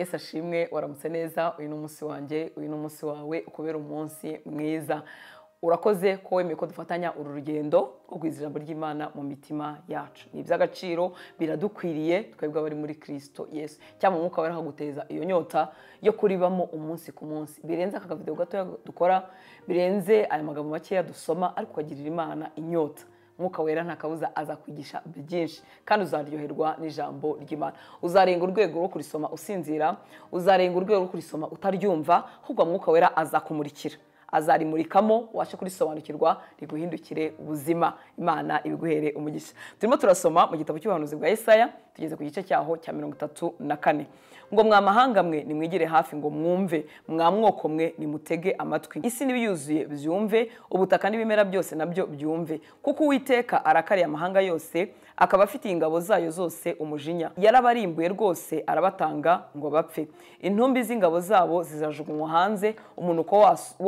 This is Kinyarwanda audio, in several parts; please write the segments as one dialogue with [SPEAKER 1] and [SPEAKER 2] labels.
[SPEAKER 1] yesi ashimwe waramutse neza uyu ni umunsi wanjye uyu ni umunsi wawe ukubera umunsi mwiza urakoze ko wemeye ko dufatanya uru rugendo rwo kwiza ijambo ry'imana mu mitima yacu ni iby'agaciro biradukwiriye twebwe abari muri kirisito yesu cyangwa umwuka wera haguteza iyo nyota yo kuribamo umunsi ku munsi birenze aka kavidewo gatoya dukora birenze aya magambo makeya dusoma ariko ukagirira imana inyota umwuka wera nta azakwigisha byinshi kandi uzaryoherwa n'ijambo ry'imana uzarenga urwego rwo kurisoma usinzira uzarenga urwego rwo kurisoma utaryumva ahubwo umwuka wera azakumurikira azarimurikamo ubashe kurisobanukirwa riguhindukire ubuzima imana ibiguhere umugisha turimo turasoma mu gitabo cy'ubuhanuzi bwa Yesaya tugeze ku gice cyaho cya mirongo itatu na kane ngo mwamahanga mwe nimwigire hafi ngo mwumve mwamwoko mwe nimutege amatwi isi n'ibiyuzuye byumve ubutaka n'ibimera byose nabyo byumve kuko uwiteka arakariye amahanga yose akaba afite ingabo zayo zose umujinya yarabarimbuye rwose arabatanga ngo bapfe intumbi z'ingabo zabo zizajugunywa hanze umunuko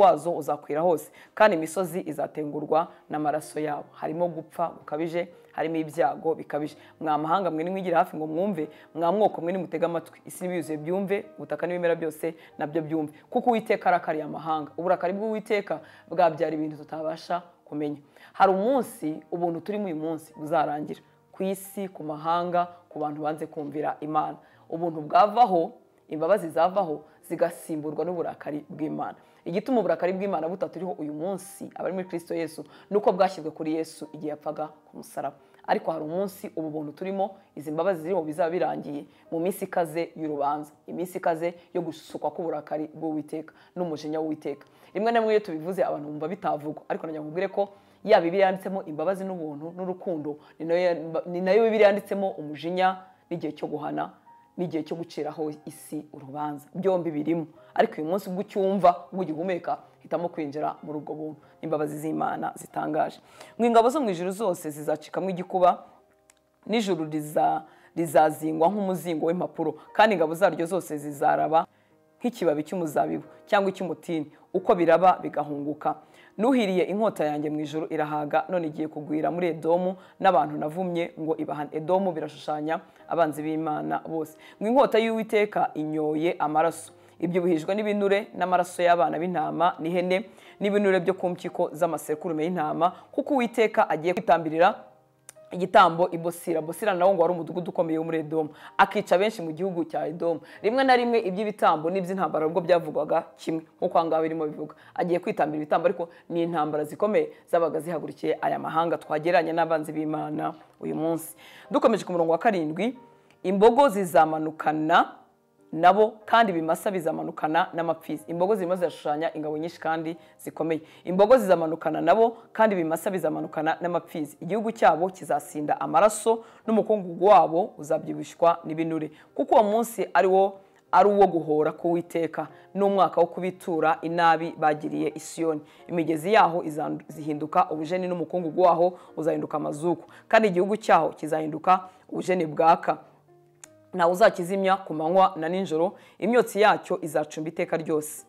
[SPEAKER 1] wazo uzakwira hose kandi imisozi izatengurwa n'amaraso yabo harimo gupfa gukabije harimo ibyago bikabije mwamahanga mwe nimwigire hafi ngo mwumve mwamwoko mwe nimutege amatwi isi biyuzuye byumve ubutaka n'ibimera byose nabyo byumve kuko uwiteka arakariye amahanga uburakari bw'uwiteka bwabyara ibintu tutabasha kumenya hari umunsi ubuntu turimo uyu munsi buzarangira ku isi ku mahanga ku bantu banze kumvira imana ubuntu bwavaho imbabazi zavaho zigasimburwa n'uburakari bw'imana igituma uburakari bw'imana butaturiho uyu munsi abari muri kirisito yesu ni uko bwashyizwe kuri yesu igihe yapfaga ku musaraba ariko hari umunsi ubu buntu turimo izi mbabazi zirimo bizaba birangiye mu minsi ikaze y'urubanza iminsi ikaze yo gusukwa k'uburakari bw'uwiteka n'umujinya w'uwiteka rimwe na rimwe iyo tubivuze abantu bumva bitavugwa ariko nanjye mubwire ko yaba bibiri yanditsemo imbabazi n'ubuntu n'urukundo ni nayo bibiri yanditsemo umujinya n'igihe cyo guhana n'igihe cyo guciraho isi urubanza byombi birimo ariko uyu munsi ubwo ucyumva ugihumeka hitamo kwinjira muri ubwo buntu n'imbabazi z'imana zitangaje mu ingabo zo mu ijoro zose zizacikamo igikuba n'ijoro rizazingwa nk'umuzingo w'impapuro kandi ingabo zaryo zose zizaraba nk'ikibabi cy'umuzabibu cyangwa icy'umutini uko biraba bigahunguka nuhiriye inkota yanjye mu ijoro irahaga none igiye kugwira muri edomu n'abantu navumye ngo ibahane edomu birashushanya abanzi b'imana bose ngo inkota y'uwiteka inyoye amaraso ibyo bihijwe n'ibinure n'amaraso y'abana b'intama n'ihene n'ibinure byo ku mpyiko z'amasekurume y'intama kuko uwiteka agiye kwitambirira igitambo ibosira bosira bosira nawo ngo wari umudugudu ukomeye wo muri edomu akica benshi mu gihugu cya edomu rimwe na rimwe iby'ibitambo n'iby'intambara ubwo byavugwaga kimwe nk'uko aha ngaha birimo bivuga agiye kwitambira ibitambo ariko ni intambara zikomeye zabaga zihagurukiye aya mahanga twageranye n'abanzi b'imana uyu munsi dukomeje ku murongo wa karindwi imbogo zizamanukana nabo kandi bimasa bizamanukana n'amapfizi imbogo zirimo zirashushanya ingabo nyinshi kandi zikomeye imbogo zizamanukana nabo kandi bimasa bizamanukana n'amapfizi igihugu cyabo kizasinda amaraso n'umukungugu wabo uzabyibushywa n'ibinure kuko uwo munsi ari wo ari uwo guhora k'uwiteka n'umwaka wo kubitura inabi bagiriye isiyoni imigezi yaho zihinduka ubujeni n'umukungugu waho uzahinduka amazuku kandi igihugu cyaho kizahinduka ubujeni bwaka ntawe uzakizimya ku manywa na nijoro imyotsi yacyo izacumba iteka ryose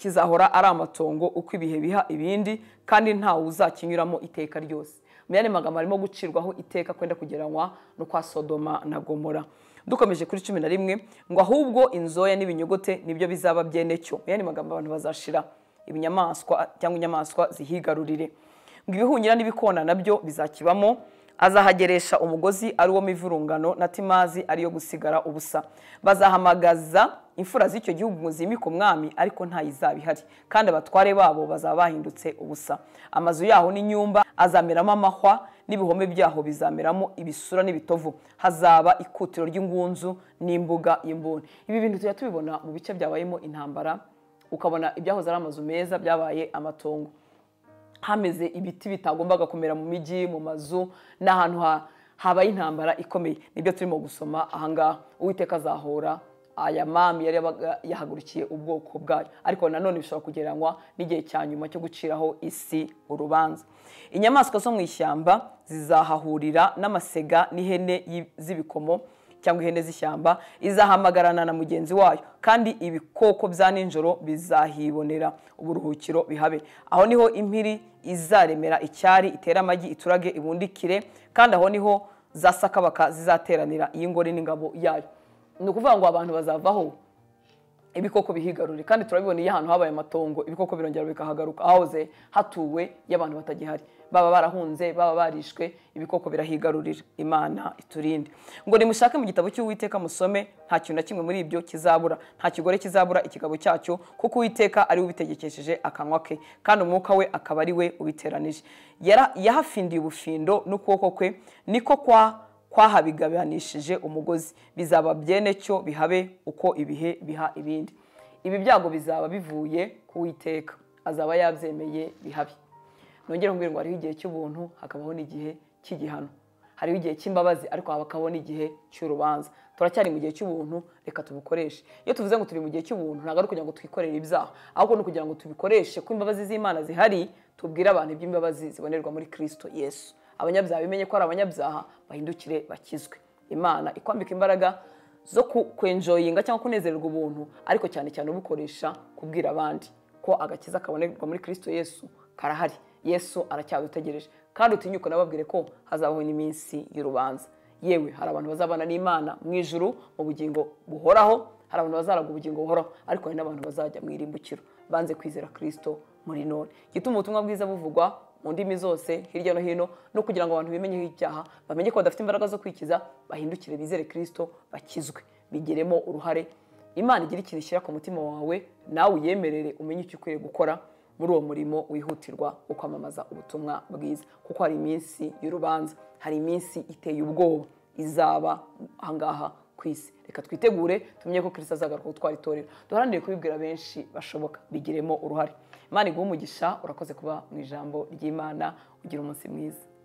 [SPEAKER 1] kizahora ari amatongo uko ibihe biha ibindi kandi ntawe uzakinyuramo iteka ryose mu yandi magambo harimo gucirwaho iteka kwenda kugeranywa no kwa sodoma na gomora dukomeje kuri cumi na rimwe ngo ahubwo inzoya n'ibinyogote nibyo bizaba byenecyo mu yandi magambo abantu bazashira ibinyamaswa cyangwa inyamaswa zihigarurire ngo ibihunyira n'ibikona nabyo bizakibamo azahageresha umugozi ari uwo mivurungano na timazi yo gusigara ubusa bazahamagaza imfura z'icyo gihugu zimika umwami ariko izaba ihari kandi abatware babo bazaba bahindutse ubusa amazu yaho n'inyumba azameramo amahwa n'ibihome byaho bizameramo ibisura n'ibitovu hazaba ikutiro ry'ingunzu n'imbuga y'imbuni ibi bintu tujya tubibona mu bice byabayemo intambara ukabona ibyahoze ari amazu meza byabaye amatongo hameze ibiti bitagombaga kumera mu mijyi mu mazu n'ahantu habaye intambara ikomeye nibyo turimo gusoma ahangaha uwiteka azahora aya mami yari yahagurukiye ubwoko bwayo ariko nanone bishobora kugereranywa n'igihe cya nyuma cyo guciraho isi urubanza inyamaswa zo mu ishyamba zizahahurira n'amasega n'ihene z'ibikomo cyangwa ihene z'ishyamba izahamagarana na mugenzi wayo kandi ibikoko bya nijoro bizahibonera uburuhukiro bihabe aho niho impiri izaremera icyari itera amagi iturage ibundikire kandi aho niho za sakabaka zizateranira iy'ingore n'ingabo yayo ni ukuvuga ngo abantu bazavaho ibikoko bihigarure kandi turabibona iyo ahantu habaye amatongo ibikoko birongera bikahagaruka hahoze hatuwe y'abantu batagihari baba barahunze baba barishwe ibikoko birahigarurira imana iturinde ngo nimushake mu gitabo cy'uwiteka musome nta kintu na kimwe muri ibyo kizabura nta kigore kizabura ikigabo cyacyo kuko uwiteka ari we ubitegekesheje akanwa ke kandi umwuka we akaba ari we ubiteranije yahafindiye ubufindo n'ukuboko kwe niko kwa kwahabigabanishije umugozi bizaba byene cyo bihabe uko ibihe biha ibindi ibi byago bizaba bivuye ku witeka azaba yabyemeye bihabye nongera mbwira ngo hariho igihe cy'ubuntu hakabaho n'igihe cy'igihano hariho igihe cy'imbabazi ariko hakabaho n'igihe cy'urubanza turacyari mu gihe cy'ubuntu reka tubukoreshe iyo tuvuze ngo turi mu gihe cy'ubuntu ntabwo ari ukugira ngo twikorere ibyaha ahubwo ni ukugira ngo tubikoreshe ko imbabazi z'imana zihari tubwire abantu iby'imbabazi zibonerwa muri kirisito yesu abanyabyaha bimenye ko ari abanyabyaha bahindukire bakizwe imana ikwambika imbaraga zo kwenjoyinga cyangwa kunezererwa ubuntu ariko cyane cyane ubukoresha kubwira abandi ko agakiza kabonerwa muri kirisito yesu karahari yesu aracyadutegereje kandi utinyuka nababwire ko hazabaho n'iminsi y'urubanza yewe hari abantu bazabana n'imana mu ijuru mu bugingo buhoraho hari abantu bazaragwa ubugingo buhoraho ariko hari n'abantu bazajya mu irimbukiro banze kwizera kirisito muri none gituma ubutumwa bwiza buvugwa mu ndimi zose hirya no hino no kugira ngo abantu bimenyeho icyaha bamenye ko badafite imbaraga zo kwikiza bahindukire bizere kirisito bakizwe bigeremo uruhare imana igira ikintu ishyira ku mutima wawe nawe uyemerere umenye icyo ukwiriye gukora muri uwo murimo wihutirwa wo kwamamaza ubutumwa bwiza kuko hari iminsi y'urubanza hari iminsi iteye ubwoba izaba ahangaha ku isi reka twitegure tumenye ko kirisi azagaruka gutwara itorero duharanire kubibwira benshi bashoboka bigiremo uruhare imana iguhe umugisha urakoze kuba mu ijambo ry'imana ugira umunsi mwiza